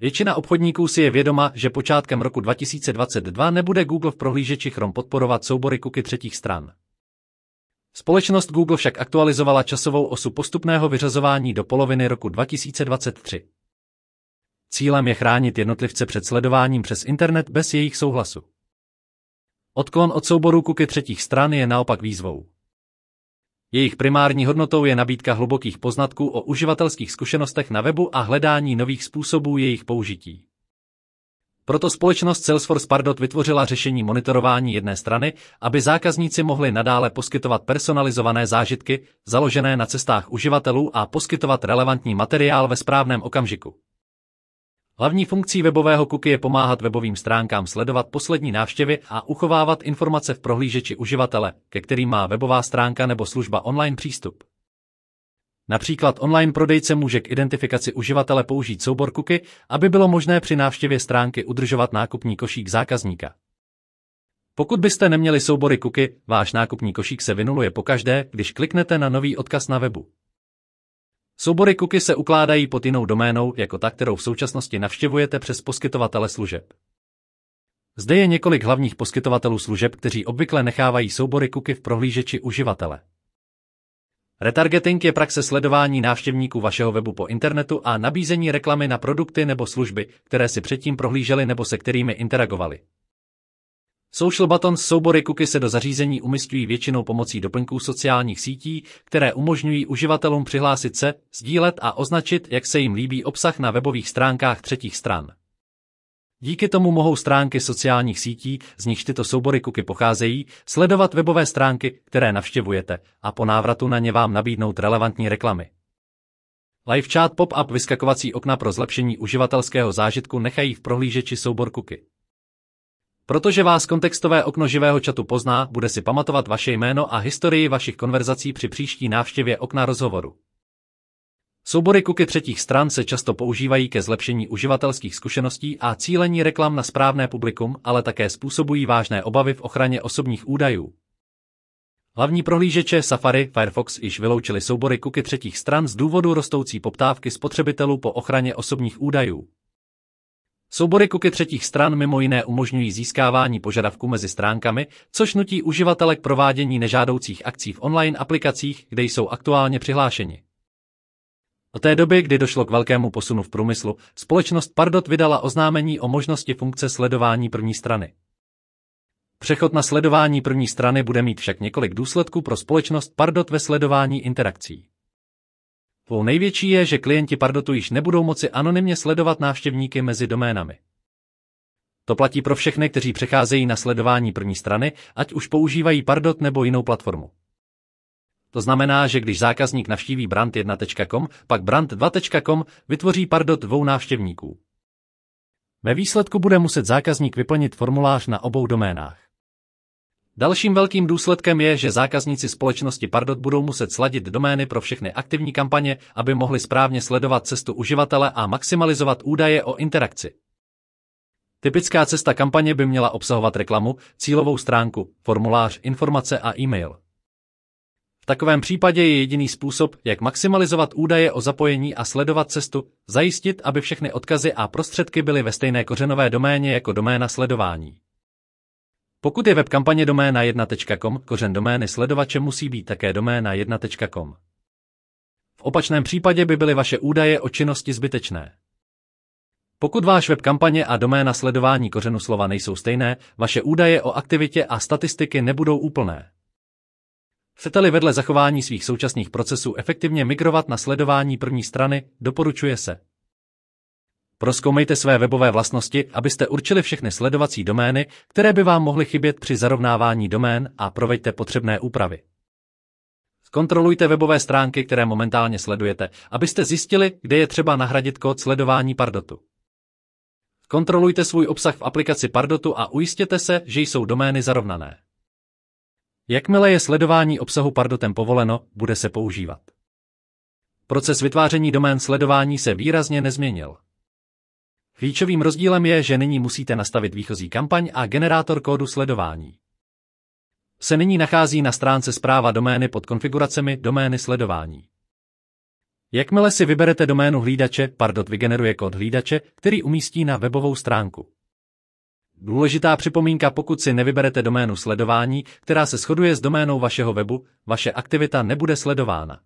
Většina obchodníků si je vědoma, že počátkem roku 2022 nebude Google v prohlížeči Chrome podporovat soubory kuky třetích stran. Společnost Google však aktualizovala časovou osu postupného vyřazování do poloviny roku 2023. Cílem je chránit jednotlivce před sledováním přes internet bez jejich souhlasu. Odklon od souboru kuky třetích stran je naopak výzvou. Jejich primární hodnotou je nabídka hlubokých poznatků o uživatelských zkušenostech na webu a hledání nových způsobů jejich použití. Proto společnost Salesforce Pardot vytvořila řešení monitorování jedné strany, aby zákazníci mohli nadále poskytovat personalizované zážitky, založené na cestách uživatelů a poskytovat relevantní materiál ve správném okamžiku. Hlavní funkcí webového cookie je pomáhat webovým stránkám sledovat poslední návštěvy a uchovávat informace v prohlížeči uživatele, ke kterým má webová stránka nebo služba online přístup. Například online prodejce může k identifikaci uživatele použít soubor cookie, aby bylo možné při návštěvě stránky udržovat nákupní košík zákazníka. Pokud byste neměli soubory cookie, váš nákupní košík se vynuluje pokaždé, když kliknete na nový odkaz na webu. Soubory cookie se ukládají pod jinou doménou jako ta, kterou v současnosti navštěvujete přes poskytovatele služeb. Zde je několik hlavních poskytovatelů služeb, kteří obvykle nechávají soubory cookie v prohlížeči uživatele. Retargeting je praxe sledování návštěvníků vašeho webu po internetu a nabízení reklamy na produkty nebo služby, které si předtím prohlíželi nebo se kterými interagovali. Social Button soubory kuky se do zařízení umistují většinou pomocí doplňků sociálních sítí, které umožňují uživatelům přihlásit se, sdílet a označit, jak se jim líbí obsah na webových stránkách třetích stran. Díky tomu mohou stránky sociálních sítí, z nichž tyto soubory kuky pocházejí, sledovat webové stránky, které navštěvujete a po návratu na ně vám nabídnout relevantní reklamy. Live chat pop-up vyskakovací okna pro zlepšení uživatelského zážitku nechají v prohlížeči soubor kuky. Protože vás kontextové okno živého chatu pozná, bude si pamatovat vaše jméno a historii vašich konverzací při příští návštěvě okna rozhovoru. Soubory kuky třetích stran se často používají ke zlepšení uživatelských zkušeností a cílení reklam na správné publikum, ale také způsobují vážné obavy v ochraně osobních údajů. Hlavní prohlížeče Safari Firefox již vyloučili soubory kuky třetích stran z důvodu rostoucí poptávky spotřebitelů po ochraně osobních údajů. Soubory kuky třetích stran mimo jiné umožňují získávání požadavků mezi stránkami, což nutí uživatele k provádění nežádoucích akcí v online aplikacích, kde jsou aktuálně přihlášeni. Od té doby, kdy došlo k velkému posunu v průmyslu, společnost Pardot vydala oznámení o možnosti funkce sledování první strany. Přechod na sledování první strany bude mít však několik důsledků pro společnost Pardot ve sledování interakcí. Tvou největší je, že klienti Pardotu již nebudou moci anonymně sledovat návštěvníky mezi doménami. To platí pro všechny, kteří přecházejí na sledování první strany, ať už používají Pardot nebo jinou platformu. To znamená, že když zákazník navštíví brand1.com, pak brand2.com vytvoří Pardot dvou návštěvníků. Ve výsledku bude muset zákazník vyplnit formulář na obou doménách. Dalším velkým důsledkem je, že zákazníci společnosti Pardot budou muset sladit domény pro všechny aktivní kampaně, aby mohli správně sledovat cestu uživatele a maximalizovat údaje o interakci. Typická cesta kampaně by měla obsahovat reklamu, cílovou stránku, formulář, informace a e-mail. V takovém případě je jediný způsob, jak maximalizovat údaje o zapojení a sledovat cestu, zajistit, aby všechny odkazy a prostředky byly ve stejné kořenové doméně jako doména sledování. Pokud je web kampaně doména 1.com, kořen domény sledovače musí být také doména 1.com. V opačném případě by byly vaše údaje o činnosti zbytečné. Pokud váš web kampaně a doména sledování kořenu slova nejsou stejné, vaše údaje o aktivitě a statistiky nebudou úplné. Chcete-li vedle zachování svých současných procesů efektivně migrovat na sledování první strany, doporučuje se Proskoumejte své webové vlastnosti, abyste určili všechny sledovací domény, které by vám mohly chybět při zarovnávání domén a proveďte potřebné úpravy. Zkontrolujte webové stránky, které momentálně sledujete, abyste zjistili, kde je třeba nahradit kód sledování Pardotu. Kontrolujte svůj obsah v aplikaci Pardotu a ujistěte se, že jsou domény zarovnané. Jakmile je sledování obsahu Pardotem povoleno, bude se používat. Proces vytváření domén sledování se výrazně nezměnil. Klíčovým rozdílem je, že nyní musíte nastavit výchozí kampaň a generátor kódu sledování. Se nyní nachází na stránce zpráva domény pod konfiguracemi domény sledování. Jakmile si vyberete doménu hlídače, Pardot vygeneruje kód hlídače, který umístí na webovou stránku. Důležitá připomínka, pokud si nevyberete doménu sledování, která se shoduje s doménou vašeho webu, vaše aktivita nebude sledována.